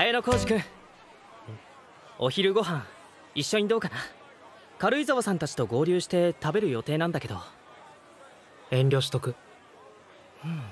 綾野浩二君お昼ご飯一緒にどうかな軽井沢さん達と合流して食べる予定なんだけど遠慮しとくうん